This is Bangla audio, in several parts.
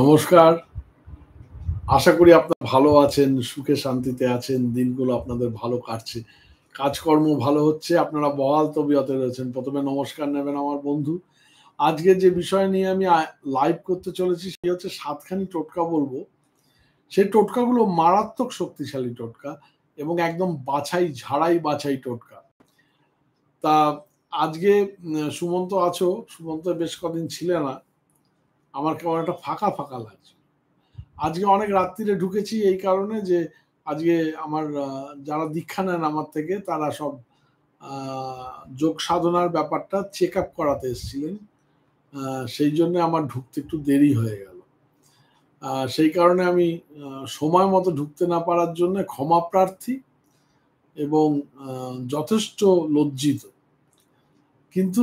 নমস্কার আশা করি আপনার ভালো আছেন সুখে শান্তিতে আছেন দিনগুলো আপনাদের ভালো কাটছে কাজকর্ম ভালো হচ্ছে আপনারা বহাল তবিয়তে রয়েছেন প্রথমে নমস্কার নেবেন আমার বন্ধু আজকে যে বিষয় নিয়ে আমি লাইভ করতে চলেছি সেই হচ্ছে সাতখানি টোটকা বলবো সেই টোটকাগুলো মারাত্মক শক্তিশালী টোটকা এবং একদম বাছাই ঝাড়াই বাছাই টোটকা তা আজকে সুমন্ত আছো সুমন্ত বেশ কদিন ছিলে না আমার কেমন একটা ফাঁকা ফাঁকা লাগছে আজকে অনেক রাত্রিরে ঢুকেছি এই কারণে যে আজকে আমার যারা দীক্ষা নেন আমার থেকে তারা সব যোগ সাধনার ব্যাপারটা চেক আপ করাতে এসেছিলেন সেই জন্য আমার ঢুকতে একটু দেরি হয়ে গেল সেই কারণে আমি সময় মতো ঢুকতে না পারার জন্য ক্ষমা প্রার্থী এবং যথেষ্ট লজ্জিত কিন্তু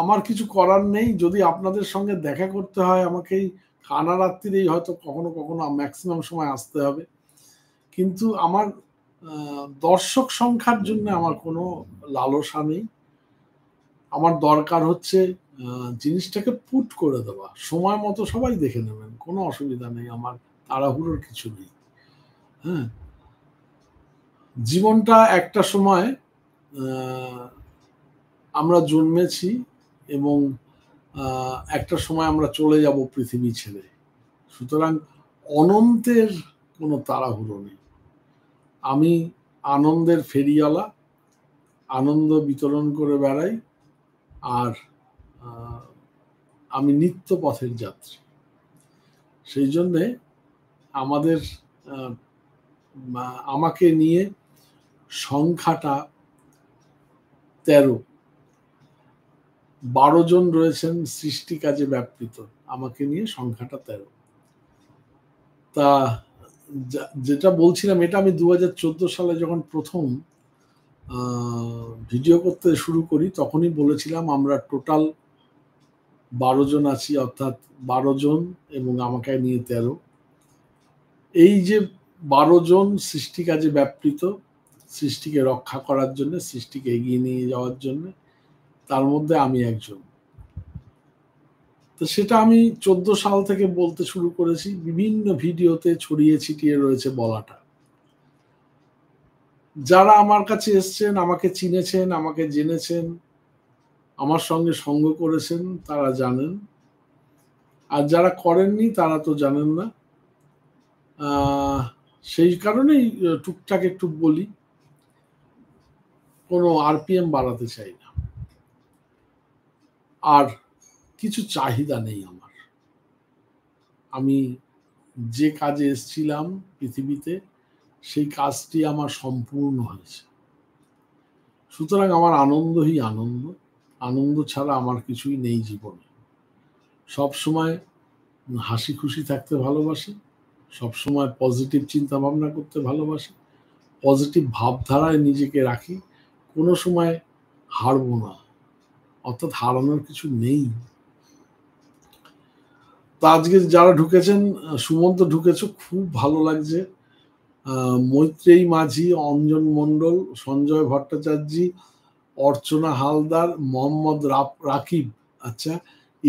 আমার কিছু করার নেই যদি আপনাদের সঙ্গে দেখা করতে হয় আমাকে এই খানা রাত্রিরেই হয়তো কখনো কখনো ম্যাক্সিমাম সময় আসতে হবে কিন্তু আমার দর্শক সংখ্যার জন্য আমার কোনো লালসা নেই আমার দরকার হচ্ছে জিনিসটাকে পুট করে দেওয়া সময় মতো সবাই দেখে নেবেন কোনো অসুবিধা নেই আমার তাড়াহুড়োর কিছু নেই হ্যাঁ জীবনটা একটা সময় আমরা জন্মেছি এবং একটা সময় আমরা চলে যাব পৃথিবী ছেড়ে সুতরাং অনন্তের কোনো তাড়াহুড়ো নেই আমি আনন্দের ফেরিওয়ালা আনন্দ বিতরণ করে বেড়াই আর আমি নিত্য পথের যাত্রী সেই জন্যে আমাদের আমাকে নিয়ে সংখ্যাটা তেরো বারো জন রয়েছেন সৃষ্টি কাজে ব্যাপৃত আমাকে নিয়ে সংখ্যাটা তেরো তা যেটা বলছিলাম এটা আমি দু সালে যখন প্রথম ভিডিও করতে শুরু করি তখনই বলেছিলাম আমরা টোটাল বারো জন আছি অর্থাৎ বারো জন এবং আমাকে নিয়ে তেরো এই যে বারো জন সৃষ্টি কাজে ব্যাপৃত সৃষ্টিকে রক্ষা করার জন্য সৃষ্টিকে এগিয়ে নিয়ে যাওয়ার জন্যে তার মধ্যে আমি একজন তো সেটা আমি চোদ্দ সাল থেকে বলতে শুরু করেছি বিভিন্ন ভিডিওতে ছড়িয়ে ছিটিয়ে রয়েছে বলাটা যারা আমার কাছে এসছেন আমাকে চিনেছেন আমাকে জেনেছেন আমার সঙ্গে সঙ্গ করেছেন তারা জানেন আর যারা করেননি তারা তো জানেন না সেই কারণেই টুকটাক একটু বলি কোনো আরপিএম বাড়াতে চাই আর কিছু চাহিদা নেই আমার আমি যে কাজে এসছিলাম পৃথিবীতে সেই কাজটি আমার সম্পূর্ণ হয়েছে সুতরাং আমার আনন্দই আনন্দ আনন্দ ছাড়া আমার কিছুই নেই জীবনে সব সময় হাসি খুশি থাকতে ভালোবাসি সময় পজিটিভ চিন্তা ভাবনা করতে ভালোবাসি পজিটিভ ভাবধারায় নিজেকে রাখি কোনো সময় হারবো না অর্থাৎ হারানোর কিছু নেই তো আজকে যারা ঢুকেছেন সুমন্ত ঢুকেছ খুব ভালো লাগছে মৈত্রেয়ী মাঝি অঞ্জন মণ্ডল সঞ্জয় ভট্টাচার্য অর্চনা হালদার মোহাম্মদ রাকিব আচ্ছা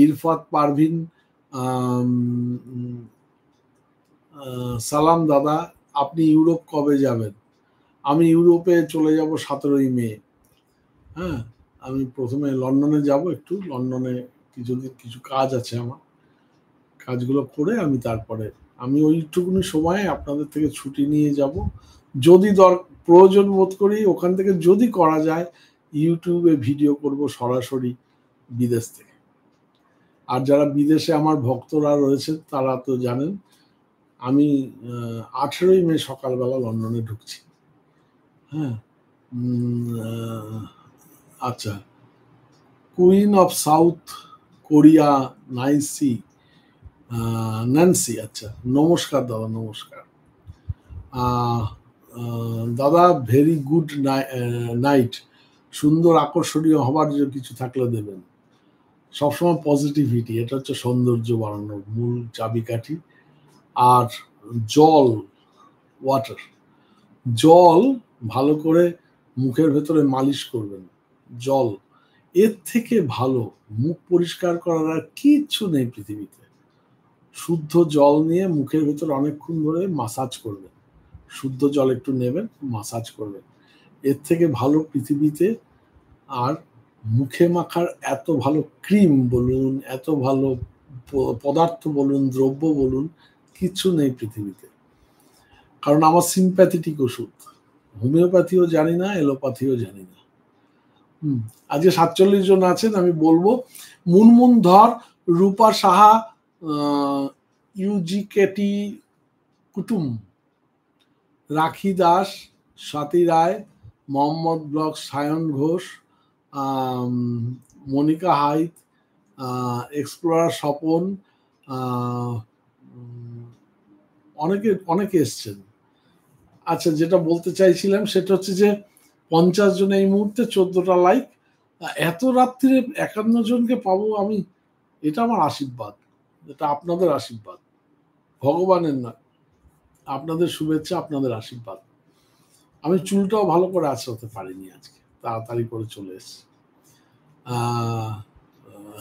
ইরফাত পারভিন সালাম দাদা আপনি ইউরোপ কবে যাবেন আমি ইউরোপে চলে যাব সতেরোই মে হ্যাঁ আমি প্রথমে লন্ডনে যাব একটু লন্ডনে কিছুদিন কিছু কাজ আছে আমার কাজগুলো করে আমি তারপরে আমি ওইটুকুনি সময়ে আপনাদের থেকে ছুটি নিয়ে যাব যদি দর প্রয়োজন বোধ করি ওখান থেকে যদি করা যায় ইউটিউবে ভিডিও করব সরাসরি বিদেশ থেকে আর যারা বিদেশে আমার ভক্তরা রয়েছে তারা তো জানেন আমি আঠেরোই মে সকালবেলা লন্ডনে ঢুকছি হ্যাঁ আচ্ছা কুইন অফ সাউথ কোরিয়া নাইসি ন্যান্সি আচ্ছা নমস্কার দাদা নমস্কার দাদা ভেরি গুড নাইট সুন্দর আকর্ষণীয় হবার জন্য কিছু থাকলে দেবেন সবসময় পজিটিভিটি এটা হচ্ছে সৌন্দর্য বাড়ানোর মূল চাবিকাঠি আর জল ওয়াটার জল ভালো করে মুখের ভেতরে মালিশ করবেন জল এর থেকে ভালো মুখ পরিষ্কার করার আর কিচ্ছু নেই পৃথিবীতে শুদ্ধ জল নিয়ে মুখের ভেতর অনেকক্ষণ ধরে মাসাজ করবেন শুদ্ধ জল একটু নেবেন মাসাজ করবেন এর থেকে ভালো পৃথিবীতে আর মুখে মাখার এত ভালো ক্রিম বলুন এত ভালো পদার্থ বলুন দ্রব্য বলুন কিচ্ছু নেই পৃথিবীতে কারণ আমার সিম্প্যাথেটিক ওষুধ হোমিওপ্যাথিও জানি না এলোপ্যাথিও জানি না আজকে সাতচল্লিশ জন আছেন আমি বলবো মুনমুন ধর রূপা সাহা ইউজিকেটি কুটুম রাখি দাস স্বাতি রায় মোহাম্মদ ব্লক সায়ন ঘোষ মনিকা হাইত এক্সপ্লোরার স্বপন অনেকে অনেকে এসছেন আচ্ছা যেটা বলতে চাইছিলাম সেটা হচ্ছে যে পঞ্চাশ জন এই মুহূর্তে চোদ্দটা লাইক এত রাত্রিরে একান্ন জনকে পাবো আমি এটা আমার আশীর্বাদ এটা আপনাদের আশীর্বাদ ভগবানের না আপনাদের শুভেচ্ছা আপনাদের আশীর্বাদ আমি চুলটাও ভালো করে আসতে পারিনি আজকে তাড়াতাড়ি করে চলে এসছি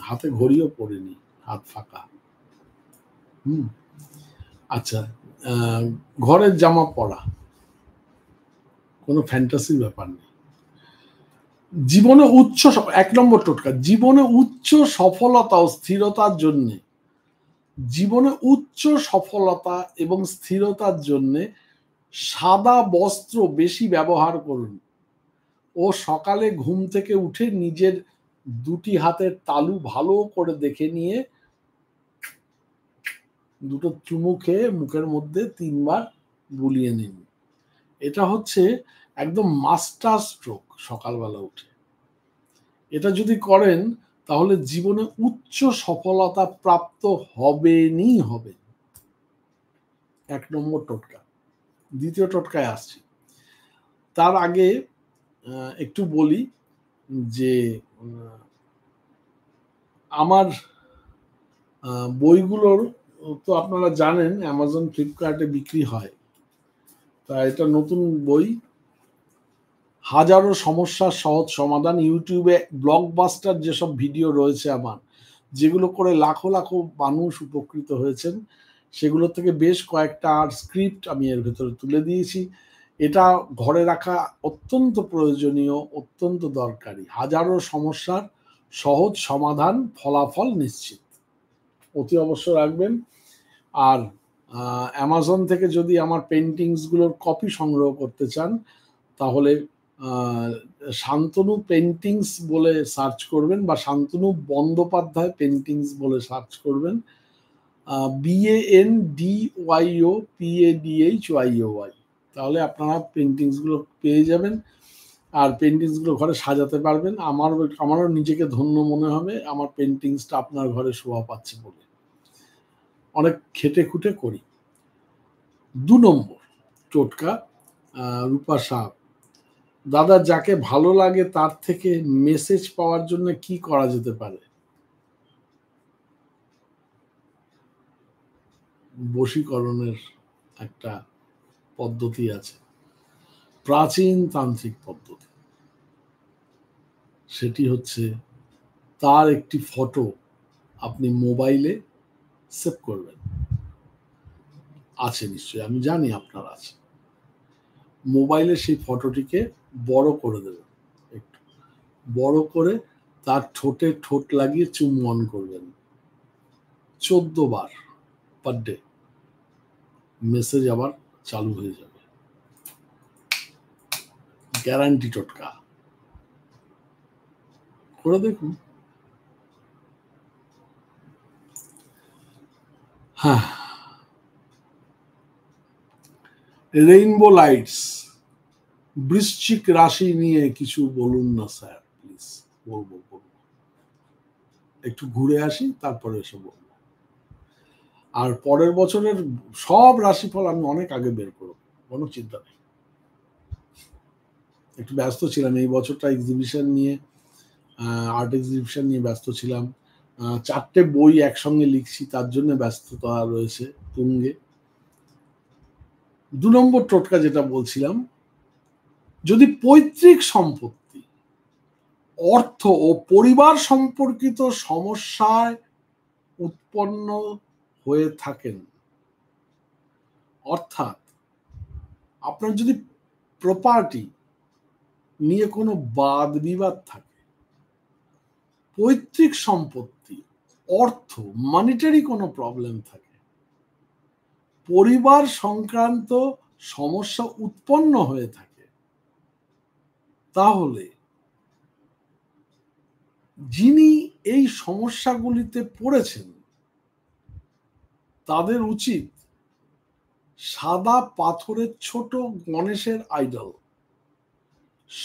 হাতে ঘড়িও পড়েনি হাত ফাঁকা হুম আচ্ছা ঘরের জামা পরা কোনো ফ্যান্টাসির ব্যাপার নেই জীবনে উচ্চ এক নম্বর টোটকা জীবনে উচ্চ সফলতা ও স্থিরতার জন্য জীবনে উচ্চ সফলতা এবং স্থিরতার জন্য সাদা বস্ত্র বেশি ব্যবহার করুন ও সকালে ঘুম থেকে উঠে নিজের দুটি হাতের তালু ভালো করে দেখে নিয়ে দুটো চুমু খেয়ে মুখের মধ্যে তিনবার বুলিয়ে নিন এটা হচ্ছে একদম মাস্টার স্ট্রোক সকালবেলা উঠে এটা যদি করেন তাহলে জীবনে উচ্চ সফলতা প্রাপ্ত হবেনই হবে এক নম্বর টোটকা দ্বিতীয় টোটকায় আসছি তার আগে একটু বলি যে আমার বইগুলোর তো আপনারা জানেন অ্যামাজন ফ্লিপকার্টে বিক্রি হয় তা এটা নতুন বই হাজারো সমস্যার সহজ সমাধান ইউটিউবে ব্লকবাস্টার যেসব ভিডিও রয়েছে আমার যেগুলো করে লাখো লাখো মানুষ উপকৃত হয়েছেন সেগুলো থেকে বেশ কয়েকটা আর স্ক্রিপ্ট আমি এর ভেতরে তুলে দিয়েছি এটা ঘরে রাখা অত্যন্ত প্রয়োজনীয় অত্যন্ত দরকারি হাজারো সমস্যার সহজ সমাধান ফলাফল নিশ্চিত অতি অবশ্য রাখবেন আর অ্যামাজন থেকে যদি আমার পেন্টিংসগুলোর কপি সংগ্রহ করতে চান তাহলে শান্তনু পেন্টিংস বলে সার্চ করবেন বা শান্তনু বন্দ্যোপাধ্যায় পেন্টিংস বলে সার্চ করবেন BAN D YO PA DH YO Y তাহলে আপনারা পেন্টিংসগুলো পেয়ে যাবেন আর পেন্টিংসগুলো ঘরে সাজাতে পারবেন আমার আমারও নিজেকে ধন্য মনে হবে আমার পেন্টিংসটা আপনার ঘরে শোভা পাচ্ছে বলে অনেক খেটে খুঁটে করি দু নম্বর টোটকা রূপা সাপ দাদা যাকে ভালো লাগে তার থেকে মেসেজ পাওয়ার জন্য কি করা যেতে পারে বশীকরণের একটা পদ্ধতি আছে প্রাচীন তান্ত্রিক পদ্ধতি সেটি হচ্ছে তার একটি ফটো আপনি মোবাইলে সেভ করবেন আছে নিশ্চয়ই আমি জানি আপনার আছে মোবাইলে সেই ফটোটিকে বড় করে দেবেন একটু বড় করে তার ঠোঁটে ঠোঁট লাগিয়ে চুম্বন করবেন চোদ্দ বার পার ডে মেসেজ আবার চালু হয়ে যাবে গ্যারান্টি টোটকা করে দেখুন হ্যাঁ রেইনবো লাইটস বৃশ্চিক রাশি নিয়ে কিছু বলুন না স্যার প্লিজ বলবো বলবো একটু ঘুরে আসি তারপরে এসে বলবো আর পরের বছরের সব রাশিফল আমি অনেক আগে বের করব কোনো চিন্তা নেই একটু ব্যস্ত ছিলাম এই বছরটা এক্সিবিশন নিয়ে আর্ট এক্সিবিশন নিয়ে ব্যস্ত ছিলাম চারটে বই একসঙ্গে লিখছি তার জন্য ব্যস্ততা রয়েছে তুঙ্গে দু নম্বর টোটকা যেটা বলছিলাম যদি পৈতৃক সম্পত্তি অর্থ ও পরিবার সম্পর্কিত সমস্যায় উৎপন্ন হয়ে থাকেন অর্থাৎ আপনার যদি প্রপার্টি নিয়ে কোনো বাদ বিবাদ থাকে পৈতৃক সম্পত্তি অর্থ মানিটারি কোনো প্রবলেম থাকে পরিবার সংক্রান্ত সমস্যা উৎপন্ন হয়ে থাকে তাহলে যিনি এই সমস্যাগুলিতে পড়েছেন তাদের উচিত সাদা পাথরের ছোট গণেশের আইডল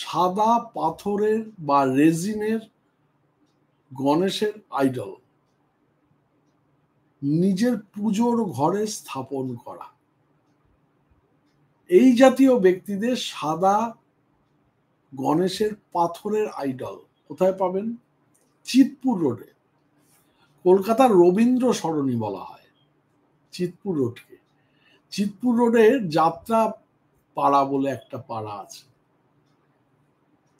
সাদা পাথরের বা রেজিনের গণেশের আইডল নিজের পুজোর ঘরে স্থাপন করা এই জাতীয় ব্যক্তিদের সাদা গণেশের পাথরের আইডল কোথায় পাবেন চিতপুর রোডে কলকাতার রবীন্দ্র সরণি বলা হয় চিতপুর রোডকে চিতপুর রোডে যাত্রা পাড়া বলে একটা পাড়া আছে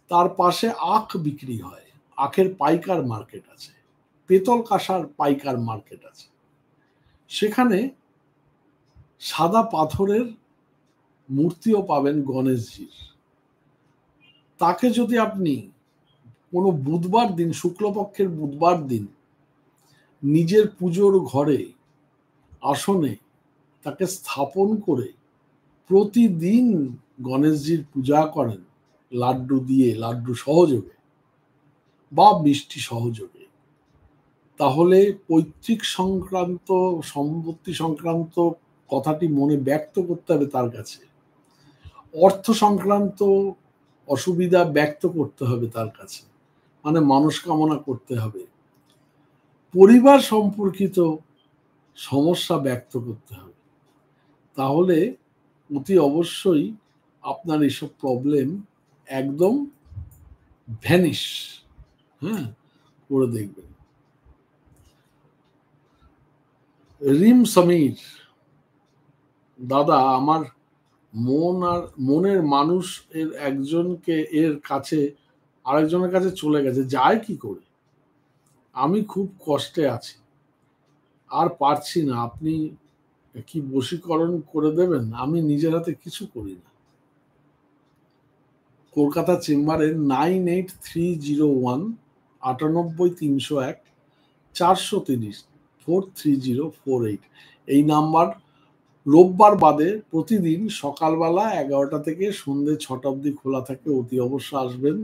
তার পাশে আখ বিক্রি হয় আখের পাইকার মার্কেট আছে পেতল কাঁসার পাইকার মার্কেট আছে সেখানে সাদা পাথরের মূর্তিও পাবেন গণেশজির তাকে যদি আপনি কোনো বুধবার দিন শুক্লপক্ষের বুধবার দিন নিজের পুজোর ঘরে আসনে তাকে স্থাপন করে প্রতিদিন গণেশজির পূজা করেন লাড্ডু দিয়ে লাড্ডু সহযোগে বা মিষ্টি সহযোগে তাহলে পৈতৃক সংক্রান্ত সম্পত্তি সংক্রান্ত কথাটি মনে ব্যক্ত করতে হবে তার কাছে অর্থ সংক্রান্ত অসুবিধা ব্যক্ত করতে হবে তার কাছে মানে মানুষ কামনা করতে হবে পরিবার সম্পর্কিত সমস্যা ব্যক্ত করতে হবে তাহলে অতি অবশ্যই আপনার এইসব প্রবলেম একদম ভ্যানিশ হ্যাঁ করে দেখবেন রিম সমীর দাদা আমার মন আর মনের মানুষ এর একজনকে এর কাছে আরেকজনের কাছে চলে গেছে যায় কি করে আমি খুব কষ্টে আছি আর পারছি না আপনি কি বশীকরণ করে দেবেন আমি নিজের হাতে কিছু করি না কলকাতা চেম্বারে nine eight three zero one আটানব্বই তিনশো এক চারশো তিরিশ four three zero four eight এই নাম্বার রোববার বাদে প্রতিদিন সকালবেলা এগারোটা থেকে সন্ধে ছটা অবধি খোলা থাকে অতি অবশ্য আসবেন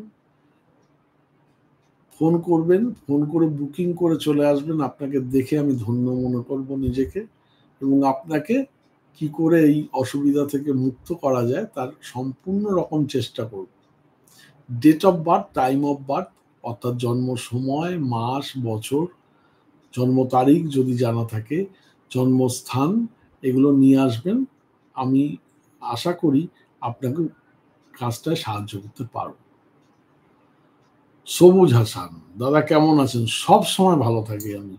ফোন করবেন ফোন করে বুকিং করে চলে আসবেন আপনাকে দেখে আমি ধন্য মনে করব নিজেকে এবং আপনাকে কি করে এই অসুবিধা থেকে মুক্ত করা যায় তার সম্পূর্ণ রকম চেষ্টা করব date of birth time of birth অর্থাৎ জন্ম সময় মাস বছর জন্ম তারিখ যদি জানা থাকে জন্মস্থান এগুলো নিয়ে আসবেন আমি আশা করি আপনাকে কাজটায় সাহায্য করতে পারব সবুজ হাসান দাদা কেমন আছেন সব সময় ভালো থাকি আমি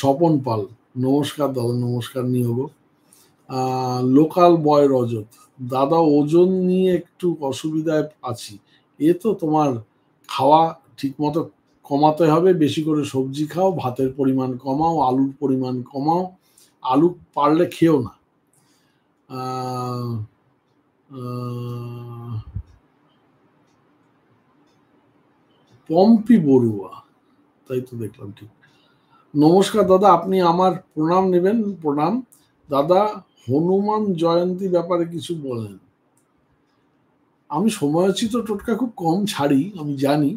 স্বপন পাল নমস্কার দাদা নমস্কার নিয়োগ লোকাল বয় রজত দাদা ওজন নিয়ে একটু অসুবিধায় আছি এ তো তোমার খাওয়া ঠিকমতো কমাতে হবে বেশি করে সবজি খাও ভাতের পরিমাণ কমাও আলুর পরিমাণ কমাও আলু পারলে খেয়েও না পম্পি বড়ুয়া তাই তো দেখলাম ঠিক নমস্কার দাদা আপনি আমার প্রণাম নেবেন প্রণাম দাদা হনুমান জয়ন্তী ব্যাপারে কিছু বলেন আমি সময়োচিত টোটকা খুব কম ছাড়ি আমি জানি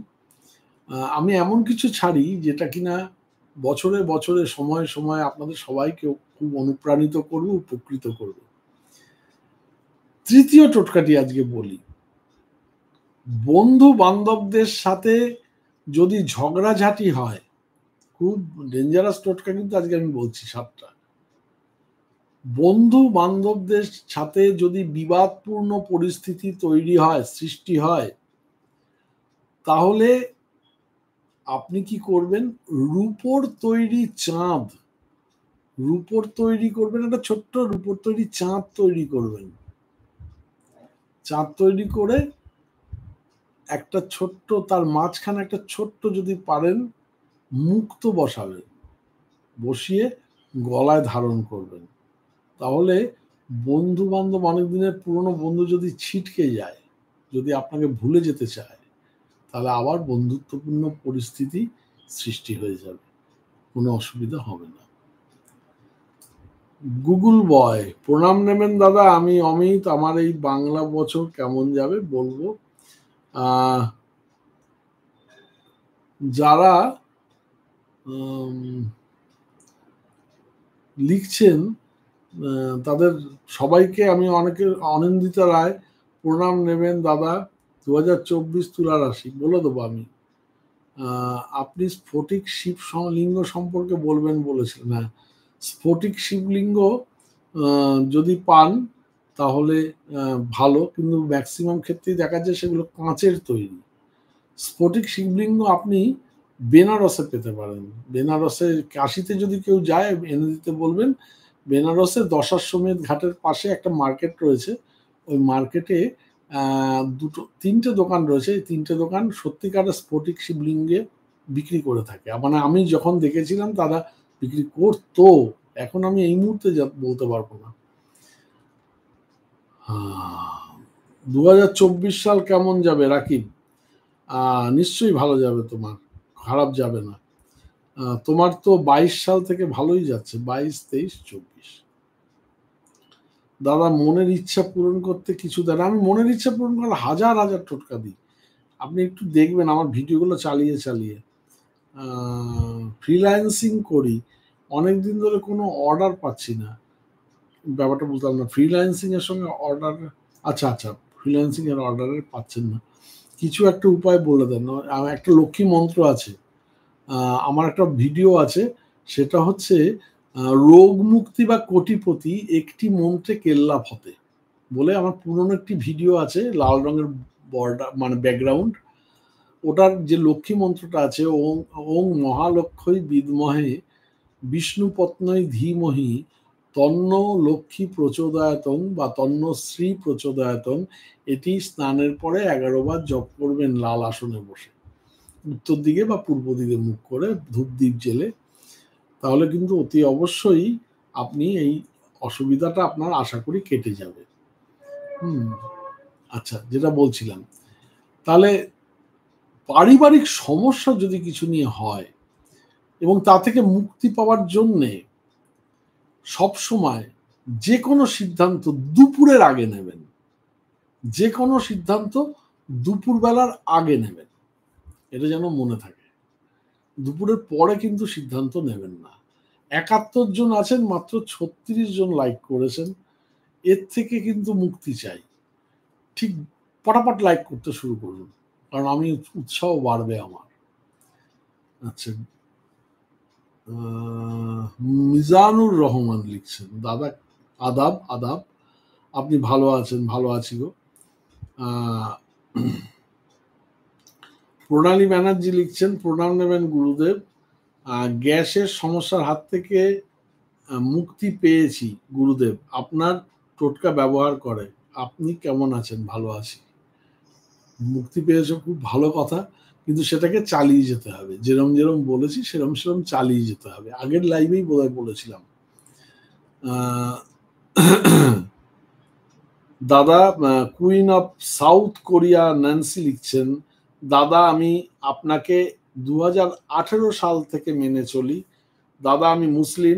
আমি এমন কিছু ছাড়ি যেটা কিনা বছরে বছরে সময়ে সময়ে আপনাদের সবাইকেও খুব অনুপ্রাণিত করবে উপকৃত করবে তৃতীয় টোটকাটি আজকে বলি বন্ধু বান্ধবদের সাথে যদি ঝগড়াঝাটি হয় খুব ডেঞ্জারাস টোটকা কিন্তু আজকে আমি বলছি সাতটা বন্ধু বান্ধবদের সাথে যদি বিবাদপূর্ণ পরিস্থিতি তৈরি হয় সৃষ্টি হয় তাহলে আপনি কি করবেন রূপর তৈরি চাঁদ রূপর তৈরি করবেন একটা ছোট্ট রূপর তৈরি চাঁদ তৈরি করবেন চাঁদ তৈরি করে একটা ছোট্ট তার মাঝখানে একটা ছোট্ট যদি পারেন মুক্ত বসাবেন বসিয়ে গলায় ধারণ করবেন তাহলে বন্ধু বান্ধব অনেক দিনের পুরনো বন্ধু যদি ছিটকে যায় যদি আপনাকে ভুলে যেতে চায় তাহলে আবার বন্ধুত্বপূর্ণ পরিস্থিতি সৃষ্টি হয়ে যাবে কোনো অসুবিধা হবে না গুগল বয় প্রণাম নেবেন দাদা আমি অমিত আমার এই বাংলা বছর কেমন যাবে বলবো যারা লিখছেন তাদের সবাইকে আমি অনেকে অনিন্দিতা রায় প্রণাম নেবেন দাদা দু হাজার চব্বিশ তুলা রাশি বলে দেবো আমি আপনি স্ফটিক শিব লিঙ্গ সম্পর্কে বলবেন বলেছিলেন হ্যাঁ স্ফটিক শিবলিঙ্গ যদি পান তাহলে ভালো কিন্তু ম্যাক্সিমাম ক্ষেত্রেই দেখা যায় সেগুলো কাঁচের তৈরি স্ফটিক শিবলিঙ্গ আপনি বেনারসে পেতে পারেন বেনারসে কাশিতে যদি কেউ যায় এনে দিতে বলবেন বেনারসে সমেত ঘাটের পাশে একটা মার্কেট রয়েছে ওই মার্কেটে দুটো তিনটে দোকান রয়েছে এই তিনটে দোকান সত্যিকারের স্ফটিক শিবলিঙ্গে বিক্রি করে থাকে মানে আমি যখন দেখেছিলাম তারা বিক্রি করতো এখন আমি এই মুহূর্তে বলতে পারবো না দু সাল কেমন যাবে রাকিব নিশ্চয়ই ভালো যাবে তোমার খারাপ যাবে না তোমার তো বাইশ সাল থেকে ভালোই যাচ্ছে বাইশ তেইশ চব্বিশ দাদা মনের ইচ্ছা পূরণ করতে কিছু না আমি মনের ইচ্ছা পূরণ করলে হাজার হাজার টোটকা দিই আপনি একটু দেখবেন আমার ভিডিওগুলো চালিয়ে চালিয়ে ফ্রিল্যান্সিং করি অনেক দিন ধরে কোনো অর্ডার পাচ্ছি না ব্যাপারটা বুঝলাম না ফ্রিল্যান্সিং এর সঙ্গে অর্ডার আচ্ছা আচ্ছা ফ্রিল্যান্সিং এর অর্ডার পাচ্ছেন না কিছু একটা উপায় বলে দেন একটা লক্ষ্মী মন্ত্র আছে আমার একটা ভিডিও আছে সেটা হচ্ছে রোগ মুক্তি বা কোটিপতি একটি মন্ত্রে কেল্লা হতে বলে আমার পুরনো একটি ভিডিও আছে লাল রঙের বর্ডার মানে ব্যাকগ্রাউন্ড ওটার যে লক্ষ্মী মন্ত্রটা আছে ওং ওং মহালক্ষ্মী বিদমহে বিষ্ণুপত্নই ধীমহি তন্ন লক্ষ্মী প্রচোদায়তন বা তন্ন শ্রী প্রচোদায়তন এটি স্নানের পরে এগারো বার জপ করবেন লাল আসনে বসে উত্তর দিকে বা পূর্ব দিকে মুখ করে ধূপ দ্বীপ জেলে তাহলে কিন্তু অতি অবশ্যই আপনি এই অসুবিধাটা আপনার আশা করি কেটে যাবে হুম আচ্ছা যেটা বলছিলাম তাহলে পারিবারিক সমস্যা যদি কিছু নিয়ে হয় এবং তা থেকে মুক্তি পাওয়ার জন্যে সবসময় যে কোনো সিদ্ধান্ত দুপুরের আগে নেবেন যে কোনো সিদ্ধান্ত দুপুরবেলার আগে নেবেন এটা যেন মনে থাকে দুপুরের পরে কিন্তু সিদ্ধান্ত নেবেন না একাত্তর জন আছেন মাত্র ছত্রিশ জন লাইক করেছেন এর থেকে কিন্তু মুক্তি চাই ঠিক পটাপট লাইক করতে শুরু করুন কারণ আমি উৎসাহ বাড়বে আমার আচ্ছা মিজানুর রহমান লিখছেন দাদা আদাব আদাব আপনি ভালো আছেন ভালো আছি গো প্রণালী ব্যানার্জি লিখছেন প্রণাম নেবেন গুরুদেব গ্যাসের সমস্যার হাত থেকে মুক্তি পেয়েছি গুরুদেব আপনার টোটকা ব্যবহার করে আপনি কেমন আছেন ভালো আছি মুক্তি পেয়েছে খুব ভালো কথা কিন্তু সেটাকে চালিয়ে যেতে হবে যেরম যেরম বলেছি সেরম সেরম চালিয়ে যেতে হবে আগের লাইভেই বোধ বলেছিলাম দাদা queen of South Korea Nancy লিখছেন দাদা আমি আপনাকে দু সাল থেকে মেনে চলি দাদা আমি মুসলিম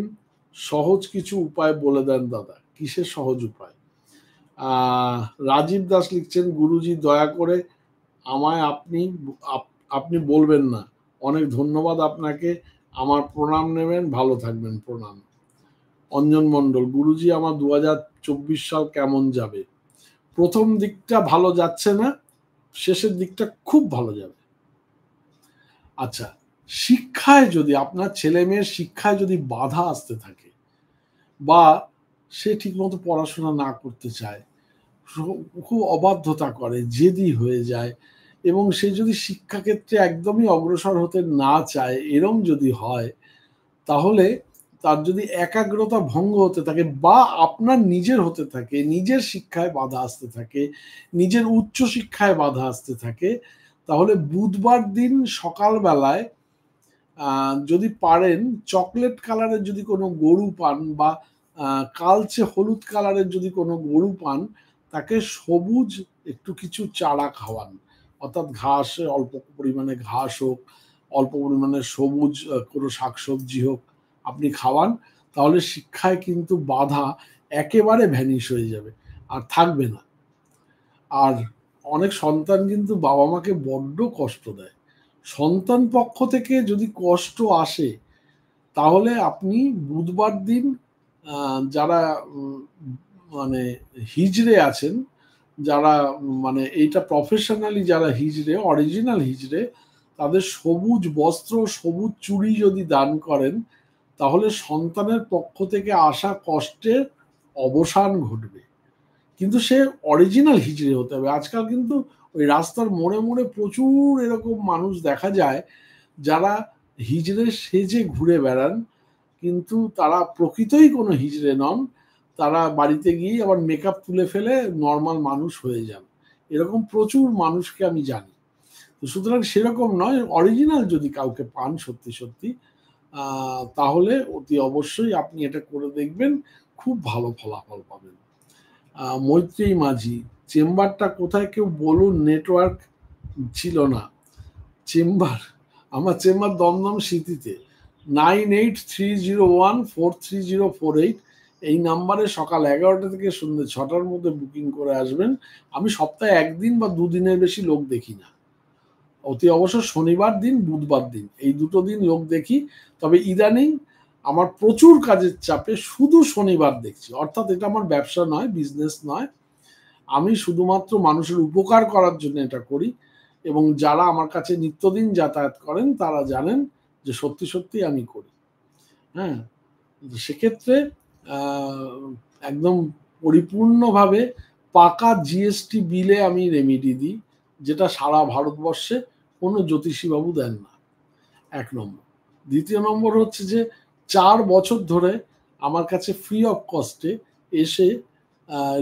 সহজ কিছু উপায় বলে দেন দাদা কিসের সহজ উপায় রাজীব দাস লিখছেন গুরুজি দয়া করে আমায় আপনি আপনি বলবেন না অনেক ধন্যবাদ আপনাকে আমার প্রণাম নেবেন ভালো থাকবেন প্রণাম অঞ্জন মণ্ডল গুরুজি আমার দু সাল কেমন যাবে প্রথম দিকটা ভালো যাচ্ছে না শেষের দিকটা খুব ভালো যাবে আচ্ছা শিক্ষায় যদি আপনার ছেলে মেয়ের শিক্ষায় যদি বাধা আসতে থাকে বা সে ঠিকমতো পড়াশোনা না করতে চায় খুব অবাধ্যতা করে জেদি হয়ে যায় এবং সে যদি শিক্ষাক্ষেত্রে একদমই অগ্রসর হতে না চায় এরম যদি হয় তাহলে তার যদি একাগ্রতা ভঙ্গ হতে থাকে বা আপনার নিজের হতে থাকে নিজের শিক্ষায় বাধা আসতে থাকে নিজের উচ্চ শিক্ষায় বাধা আসতে থাকে তাহলে বুধবার দিন সকালবেলায় যদি পারেন চকলেট কালারের যদি কোনো গরু পান বা কালচে হলুদ কালারের যদি কোনো গরু পান তাকে সবুজ একটু কিছু চারা খাওয়ান অর্থাৎ ঘাসে অল্প পরিমাণে ঘাস হোক অল্প পরিমাণে সবুজ কোনো শাকসবজি হোক আপনি খাওয়ান তাহলে শিক্ষায় কিন্তু বাধা একেবারে ভ্যানিশ হয়ে যাবে আর থাকবে না আর অনেক সন্তান কিন্তু বাবা মাকে বড্ড কষ্ট দেয় সন্তান পক্ষ থেকে যদি কষ্ট আসে তাহলে আপনি বুধবার দিন যারা মানে হিজড়ে আছেন যারা মানে এইটা প্রফেশনালি যারা হিজড়ে অরিজিনাল হিজড়ে তাদের সবুজ বস্ত্র সবুজ চুড়ি যদি দান করেন তাহলে সন্তানের পক্ষ থেকে আসা কষ্টের অবসান ঘটবে কিন্তু সে অরিজিনাল হিজড়ে হতে হবে আজকাল কিন্তু ওই রাস্তার মোড়ে মোড়ে প্রচুর এরকম মানুষ দেখা যায় যারা হিজড়ে সেজে ঘুরে বেড়ান কিন্তু তারা প্রকৃতই কোনো হিজড়ে নন তারা বাড়িতে গিয়ে আবার মেকআপ তুলে ফেলে নর্মাল মানুষ হয়ে যান এরকম প্রচুর মানুষকে আমি জানি তো সুতরাং সেরকম নয় অরিজিনাল যদি কাউকে পান সত্যি সত্যি তাহলে অতি অবশ্যই আপনি এটা করে দেখবেন খুব ভালো ফলাফল পাবেন মৈত্রী মাঝি চেম্বারটা কোথায় কেউ বলুন নেটওয়ার্ক ছিল না চেম্বার আমার চেম্বার দমদম সিটিতে nine eight three zero one four three zero four eight এই নাম্বারে সকাল এগারোটা থেকে সন্ধ্যে ছটার মধ্যে বুকিং করে আসবেন আমি সপ্তাহে একদিন বা দুদিনের বেশি লোক দেখি না অতি অবশ্য শনিবার দিন বুধবার দিন এই দুটো দিন লোক দেখি তবে ইদানিং আমার প্রচুর কাজের চাপে শুধু শনিবার দেখছি অর্থাৎ এটা আমার ব্যবসা নয় বিজনেস নয় আমি শুধুমাত্র মানুষের উপকার করার জন্য এটা করি এবং যারা আমার কাছে নিত্যদিন যাতায়াত করেন তারা জানেন যে সত্যি সত্যি আমি করি হ্যাঁ সেক্ষেত্রে একদম পরিপূর্ণভাবে পাকা জিএসটি বিলে আমি রেমিডি দিই যেটা সারা ভারতবর্ষে কোনো জ্যোতিষীবাবু দেন না এক নম্বর দ্বিতীয় নম্বর হচ্ছে যে চার বছর ধরে আমার কাছে ফ্রি অফ কস্টে এসে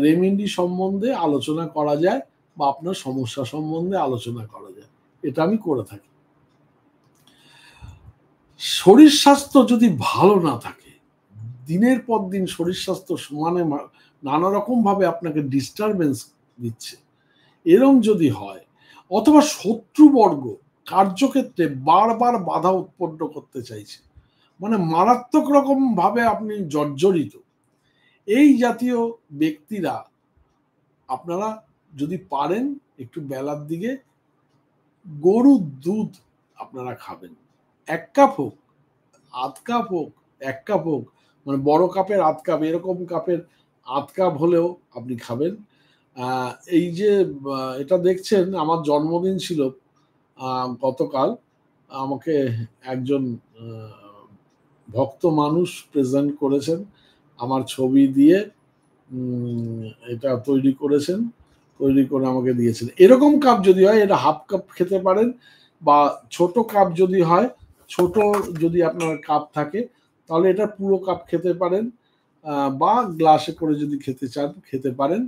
রেমিডি সম্বন্ধে আলোচনা করা যায় বা আপনার সমস্যা সম্বন্ধে আলোচনা করা যায় এটা আমি করে থাকি শরীর স্বাস্থ্য যদি ভালো না থাকে দিনের পর দিন শরীর স্বাস্থ্য সমানে নানা রকমভাবে আপনাকে ডিস্টারবেন্স দিচ্ছে এরম যদি হয় অথবা শত্রুবর্গ কার্যক্ষেত্রে বারবার বাধা উৎপন্ন করতে চাইছে মানে মারাত্মক রকমভাবে আপনি জর্জরিত এই জাতীয় ব্যক্তিরা আপনারা যদি পারেন একটু বেলার দিকে গরুর দুধ আপনারা খাবেন এক কাপ হোক আধ কাপ হোক এক কাপ হোক মানে বড় কাপের আধ কাপ এরকম কাপের আধ কাপ হলেও আপনি খাবেন এই যে এটা দেখছেন আমার জন্মদিন ছিল গতকাল আমাকে একজন ভক্ত মানুষ প্রেজেন্ট করেছেন আমার ছবি দিয়ে এটা তৈরি করেছেন তৈরি করে আমাকে দিয়েছেন এরকম কাপ যদি হয় এটা হাফ কাপ খেতে পারেন বা ছোট কাপ যদি হয় ছোট যদি আপনার কাপ থাকে তাহলে এটা পুরো কাপ খেতে পারেন বা গ্লাসে করে যদি খেতে চান খেতে পারেন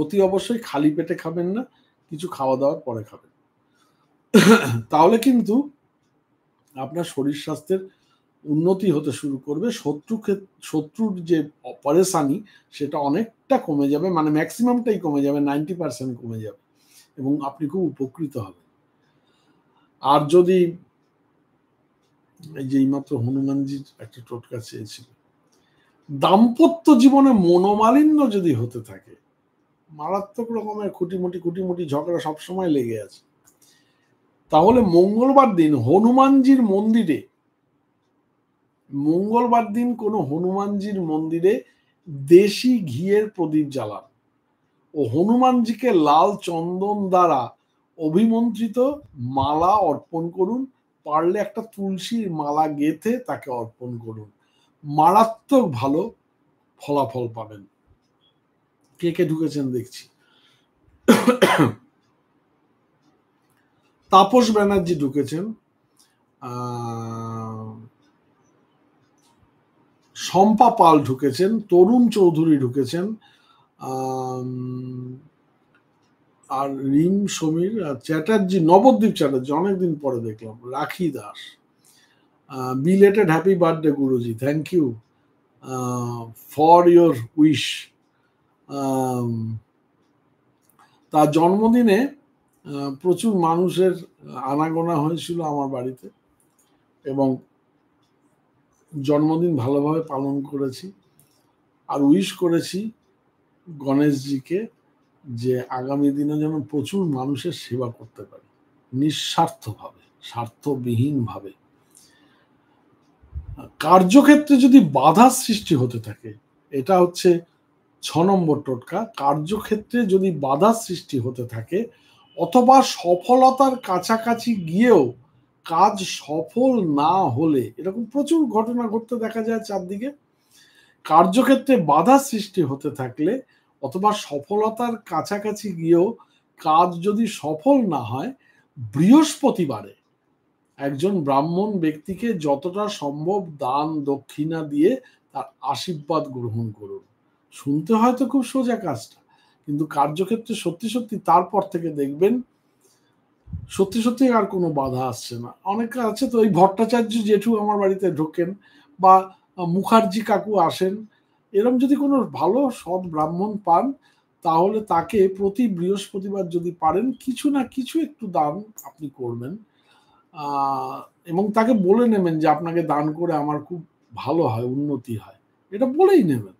অতি অবশ্যই খালি পেটে খাবেন না কিছু খাওয়া দাওয়ার পরে খাবেন তাহলে কিন্তু আপনার শরীর স্বাস্থ্যের উন্নতি হতে শুরু করবে শত্রু শত্রুর যে পরেশানি সেটা অনেকটা কমে যাবে মানে ম্যাক্সিমামটাই কমে যাবে নাইনটি পার্সেন্ট কমে যাবে এবং আপনি খুব উপকৃত হবেন আর যদি এই যে এইমাত্র হনুমানজির একটা টোটকা চেয়েছিল দাম্পত্য জীবনে মনোমালিন্য যদি হতে থাকে মারাত্মক রকমের খুঁটিমুটি খুঁটিমুটি ঝগড়া সবসময় লেগে আছে তাহলে মঙ্গলবার দিন হনুমানজির মন্দিরে মঙ্গলবার দিন কোনো হনুমানজির মন্দিরে দেশি ঘিয়ের প্রদীপ জ্বালান ও হনুমানজিকে লাল চন্দন দ্বারা অভিমন্ত্রিত মালা অর্পণ করুন পারলে একটা তুলসীর মালা গেঁথে তাকে অর্পণ করুন মারাত্মক ভালো ফলাফল পাবেন কে কে ঢুকেছেন দেখছি তাপস ব্যানার্জি ঢুকেছেন শম্পা পাল ঢুকেছেন তরুণ চৌধুরী ঢুকেছেন আর রিম সমীর আর চ্যাটার্জি নবদ্বীপ চ্যাটার্জি অনেকদিন পরে দেখলাম Rakhi Das belated happy birthday guruji thank you for your wish তার জন্মদিনে প্রচুর মানুষের আনাগোনা হয়েছিল আমার বাড়িতে এবং জন্মদিন ভালোভাবে পালন করেছি আর উইশ করেছি গণেশজিকে যে আগামী দিনে যেমন প্রচুর মানুষের সেবা করতে পারি নিঃস্বার্থভাবে স্বার্থবিহীনভাবে কার্যক্ষেত্রে যদি বাধা সৃষ্টি হতে থাকে এটা হচ্ছে ছ নম্বর টোটকা কার্যক্ষেত্রে যদি বাধা সৃষ্টি হতে থাকে অথবা সফলতার কাছাকাছি গিয়েও কাজ সফল না হলে এরকম প্রচুর ঘটনা ঘটতে দেখা যায় চারদিকে কার্যক্ষেত্রে বাধা সৃষ্টি হতে থাকলে অথবা সফলতার কাছাকাছি গিয়েও কাজ যদি সফল না হয় বৃহস্পতিবারে একজন ব্রাহ্মণ ব্যক্তিকে যতটা সম্ভব দান দক্ষিণা দিয়ে তার আশীর্বাদ গ্রহণ করুন শুনতে হয়তো খুব সোজা কাজটা কিন্তু কার্যক্ষেত্রে সত্যি সত্যি তারপর থেকে দেখবেন সত্যি সত্যি আর কোনো বাধা আসছে না অনেক আছে তো এই ভট্টাচার্য জেঠু আমার বাড়িতে ঢোকেন বা মুখার্জি কাকু আসেন এরম যদি কোনো ভালো সৎ ব্রাহ্মণ পান তাহলে তাকে প্রতি বৃহস্পতিবার যদি পারেন কিছু না কিছু একটু দান আপনি করবেন এবং তাকে বলে নেবেন যে আপনাকে দান করে আমার খুব ভালো হয় উন্নতি হয় এটা বলেই নেবেন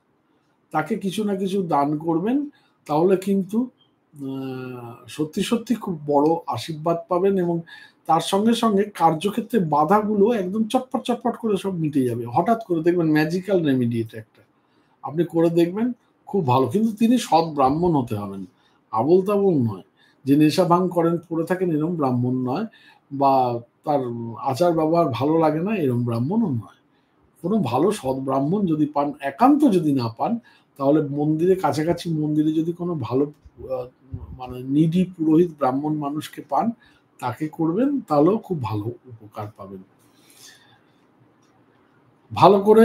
তাকে কিছু না কিছু দান করবেন তাহলে কিন্তু সত্যি সত্যি খুব বড় আশীর্বাদ পাবেন এবং তার সঙ্গে সঙ্গে কার্যক্ষেত্রে বাধাগুলো একদম চটপট চটপট করে সব মিটে যাবে হঠাৎ করে দেখবেন ম্যাজিক্যাল রেমিডি এটা একটা আপনি করে দেখবেন খুব ভালো কিন্তু তিনি সৎ ব্রাহ্মণ হতে হবেন আবল তাবল নয় যে নেশা ভাঙ করেন করে থাকেন এরম ব্রাহ্মণ নয় বা তার আচার ব্যবহার ভালো লাগে না এরম ব্রাহ্মণও নয় কোনো ভালো সৎ ব্রাহ্মণ যদি পান একান্ত যদি না পান তাহলে মন্দিরে কাছাকাছি মন্দিরে যদি কোনো ভালো মানে নিডি পুরোহিত ব্রাহ্মণ মানুষকে পান তাকে করবেন তাহলেও খুব ভালো উপকার পাবেন ভালো করে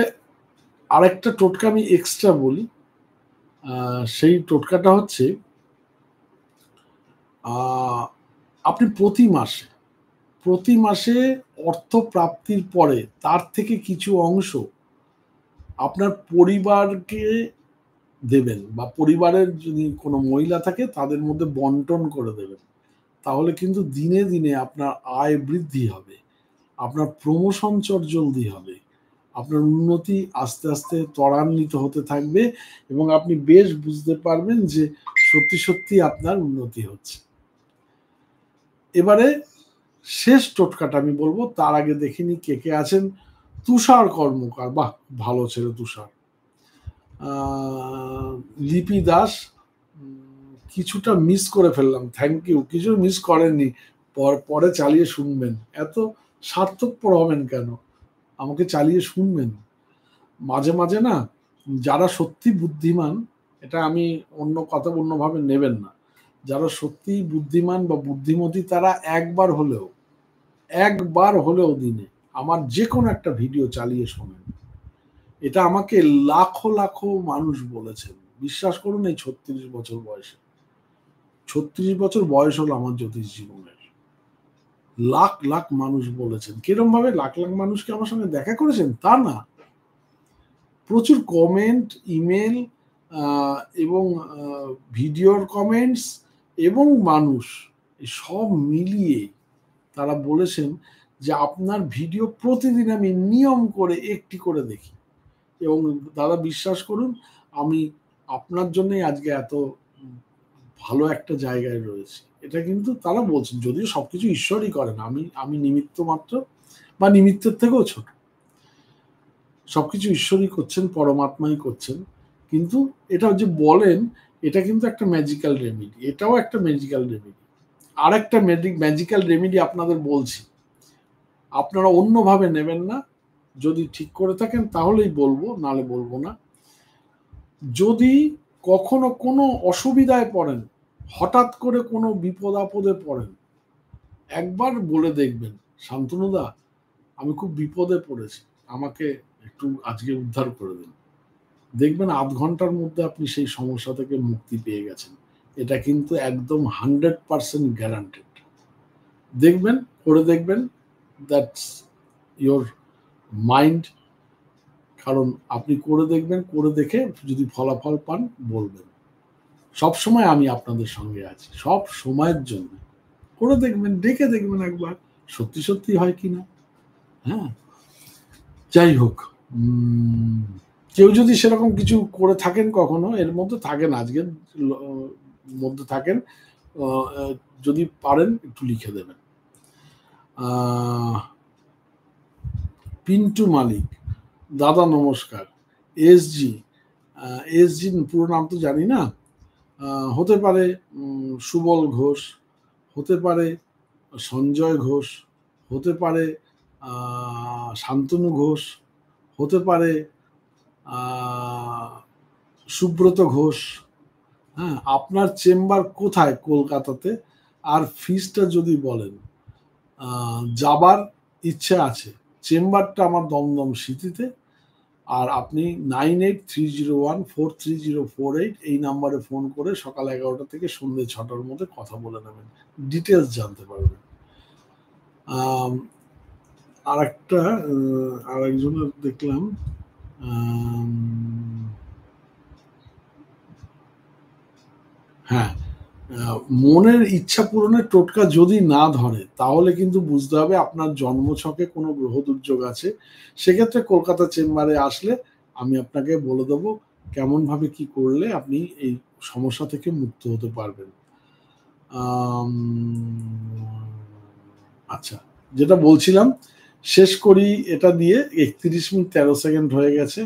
আরেকটা টোটকা আমি এক্সট্রা বলি সেই টোটকাটা হচ্ছে আপনি প্রতি মাসে প্রতি মাসে অর্থ প্রাপ্তির পরে তার থেকে কিছু অংশ আপনার পরিবারকে দেবেন বা পরিবারের যদি কোনো মহিলা থাকে তাদের মধ্যে বন্টন করে দেবেন তাহলে কিন্তু দিনে দিনে আপনার আয় বৃদ্ধি হবে আপনার প্রমোশন চট জলদি হবে আপনার উন্নতি আস্তে আস্তে ত্বরান্বিত হতে থাকবে এবং আপনি বেশ বুঝতে পারবেন যে সত্যি সত্যি আপনার উন্নতি হচ্ছে এবারে শেষ টোটকাটা আমি বলবো তার আগে দেখিনি কে কে আছেন তুষার কর্মকার বাহ ভালো ছেলে তুষার লিপি দাস কিছুটা মিস করে ফেললাম থ্যাংক ইউ কিছু মিস করেননি পরে চালিয়ে শুনবেন এত স্বার্থপর হবেন কেন আমাকে চালিয়ে শুনবেন মাঝে মাঝে না যারা সত্যি বুদ্ধিমান এটা আমি অন্য কথা অন্যভাবে নেবেন না যারা সত্যি বুদ্ধিমান বা বুদ্ধিমতী তারা একবার হলেও একবার হলেও দিনে আমার যে কোনো একটা ভিডিও চালিয়ে শোনেন এটা আমাকে লাখো লাখো মানুষ বলেছেন বিশ্বাস করুন এই ছত্রিশ বছর বয়সে ছত্রিশ বছর বয়স হলো আমার জ্যোতিষ জীবনের লাখ লাখ মানুষ বলেছেন কিরম ভাবে লাখ লাখ মানুষকে আমার সঙ্গে দেখা করেছেন তা না প্রচুর কমেন্ট ইমেল এবং ভিডিওর কমেন্টস এবং মানুষ সব মিলিয়ে তারা বলেছেন যে আপনার ভিডিও প্রতিদিন আমি নিয়ম করে একটি করে দেখি এবং দাদা বিশ্বাস করুন আমি আপনার জন্যই আজকে এত ভালো একটা জায়গায় রয়েছি এটা কিন্তু তারা বলছেন যদিও সবকিছু ঈশ্বরই করেন আমি আমি নিমিত্ত মাত্র বা নিমিত্তের থেকেও ছোট সবকিছু ঈশ্বরই করছেন পরমাত্মাই করছেন কিন্তু এটা যে বলেন এটা কিন্তু একটা ম্যাজিক্যাল রেমিডি এটাও একটা ম্যাজিক্যাল রেমিডি আর একটা ম্যাজিক্যাল রেমিডি আপনাদের বলছি আপনারা অন্যভাবে নেবেন না যদি ঠিক করে থাকেন তাহলেই বলবো নালে বলবো না যদি কখনো কোনো অসুবিধায় পড়েন হঠাৎ করে কোনো বিপদ আপদে পড়েন একবার বলে দেখবেন শান্তনুদা আমি খুব বিপদে পড়েছি আমাকে একটু আজকে উদ্ধার করে দিন দেখবেন আধ ঘন্টার মধ্যে আপনি সেই সমস্যা থেকে মুক্তি পেয়ে গেছেন এটা কিন্তু একদম হান্ড্রেড পারসেন্ট গ্যারান্টেড দেখবেন করে দেখবেন দ্যাটস ইয়োর মাইন্ড কারণ আপনি করে দেখবেন করে দেখে যদি ফলাফল পান বলবেন সব সময় আমি আপনাদের সঙ্গে আছি সব সময়ের জন্য করে দেখবেন ডেকে দেখবেন একবার সত্যি সত্যি হয় কি না হ্যাঁ যাই হোক কেউ যদি সেরকম কিছু করে থাকেন কখনো এর মধ্যে থাকেন আজকের মধ্যে থাকেন যদি পারেন একটু লিখে দেবেন পিন্টু মালিক দাদা নমস্কার এস জি এস জি পুরো নাম তো জানি না হতে পারে সুবল ঘোষ হতে পারে সঞ্জয় ঘোষ হতে পারে শান্তনু ঘোষ হতে পারে সুব্রত ঘোষ হ্যাঁ আপনার চেম্বার কোথায় কলকাতাতে আর ফিজটা যদি বলেন যাবার ইচ্ছে আছে চেম্বারটা আমার দমদম সিটিতে আর আপনি nine eight three zero one four three zero four eight এই নাম্বারে ফোন করে সকাল এগারোটা থেকে সন্ধ্যে ছটার মধ্যে কথা বলে নেবেন ডিটেলস জানতে পারবেন আর একটা আর একজনের দেখলাম হ্যাঁ মনের ইচ্ছা পূরণের টোটকা যদি না ধরে তাহলে কিন্তু বুঝতে হবে আপনার জন্মছকে কোনো গ্রহ দুর্যোগ আছে সেক্ষেত্রে কলকাতা চেম্বারে আসলে আমি আপনাকে বলে দেবো কেমনভাবে কি করলে আপনি এই সমস্যা থেকে মুক্ত হতে পারবেন আচ্ছা যেটা বলছিলাম শেষ করি এটা দিয়ে একত্রিশ মিনিট তেরো সেকেন্ড হয়ে গেছে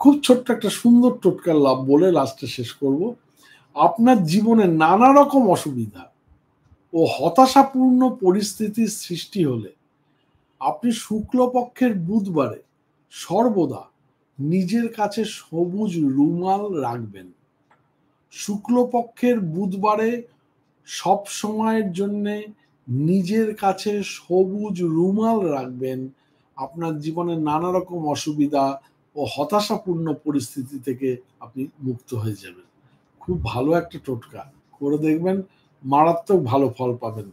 খুব ছোট্ট একটা সুন্দর টোটকার লাভ বলে লাস্টে শেষ করবো আপনার জীবনে নানা রকম অসুবিধা ও হতাশাপূর্ণ পরিস্থিতির সৃষ্টি হলে আপনি শুক্লপক্ষের বুধবারে সর্বদা নিজের কাছে সবুজ রুমাল রাখবেন শুক্লপক্ষের বুধবারে সব সময়ের জন্যে নিজের কাছে সবুজ রুমাল রাখবেন আপনার জীবনে নানা রকম অসুবিধা ও হতাশাপূর্ণ পরিস্থিতি থেকে আপনি মুক্ত হয়ে যাবেন খুব ভালো একটা টোটকা করে দেখবেন মারাত্মক ভালো ফল পাবেন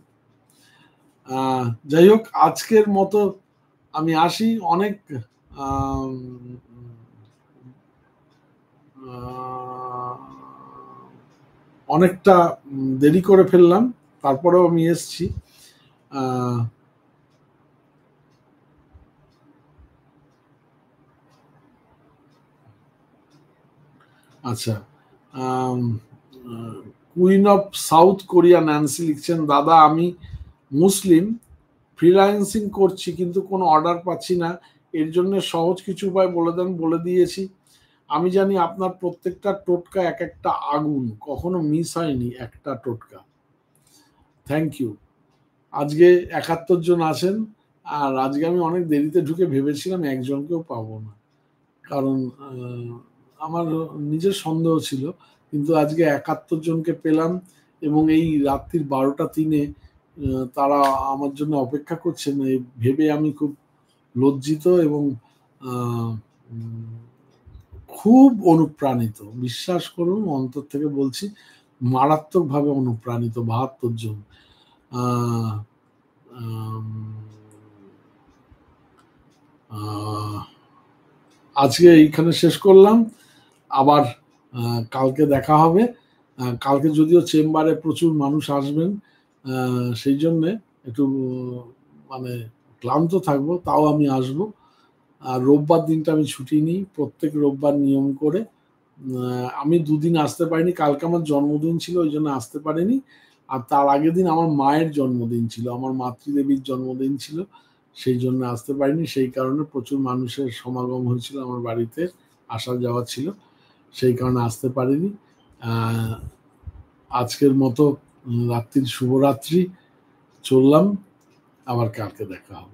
যাই হোক আজকের মতো আমি আসি অনেক অনেকটা দেরি করে ফেললাম তারপরেও আমি এসছি আচ্ছা queen of South Korea Nancy লিখছেন দাদা আমি মুসলিম ফ্রিলান্সিং করছি কিন্তু কোনো অর্ডার পাচ্ছি না এর জন্য সহজ কিছু উপায় বলে দেন বলে দিয়েছি আমি জানি আপনার প্রত্যেকটা টোটকা এক একটা আগুন কখনো মিস হয়নি একটা টোটকা থ্যাংক ইউ আজকে একাত্তর জন আছেন আর আজকে আমি অনেক দেরিতে ঢুকে ভেবেছিলাম একজনকেও পাবো না কারণ আমার নিজের সন্দেহ ছিল কিন্তু আজকে একাত্তর জনকে পেলাম এবং এই রাত্রির বারোটা তিনে তারা আমার জন্য অপেক্ষা করছেন ভেবে আমি খুব লজ্জিত এবং খুব অনুপ্রাণিত বিশ্বাস করুন অন্তর থেকে বলছি মারাত্মকভাবে অনুপ্রাণিত বাহাত্তর জন আজকে এইখানে শেষ করলাম আবার কালকে দেখা হবে কালকে যদিও চেম্বারে প্রচুর মানুষ আসবেন সেই জন্যে একটু মানে ক্লান্ত থাকবো তাও আমি আসব আর রোববার দিনটা আমি ছুটি নিই প্রত্যেক রোববার নিয়ম করে আমি দুদিন আসতে পারিনি কালকে আমার জন্মদিন ছিল ওই জন্য আসতে পারিনি আর তার আগের দিন আমার মায়ের জন্মদিন ছিল আমার মাতৃদেবীর জন্মদিন ছিল সেই জন্য আসতে পারিনি সেই কারণে প্রচুর মানুষের সমাগম হয়েছিল আমার বাড়িতে আসা যাওয়া ছিল সেই কারণে আসতে পারিনি আজকের মতো রাত্রির শুভরাত্রি চললাম আবার কালকে দেখা হবে